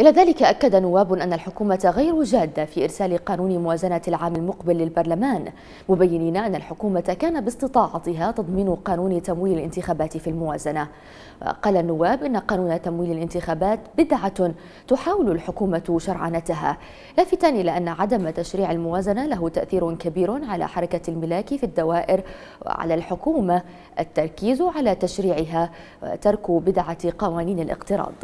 إلى ذلك أكد نواب أن الحكومة غير جادة في إرسال قانون موازنة العام المقبل للبرلمان مبينين أن الحكومة كان باستطاعتها تضمين قانون تمويل الانتخابات في الموازنة قال النواب أن قانون تمويل الانتخابات بدعة تحاول الحكومة شرعنتها لافتا إلى أن عدم تشريع الموازنة له تأثير كبير على حركة الملاك في الدوائر وعلى الحكومة التركيز على تشريعها وترك بدعة قوانين الاقتراض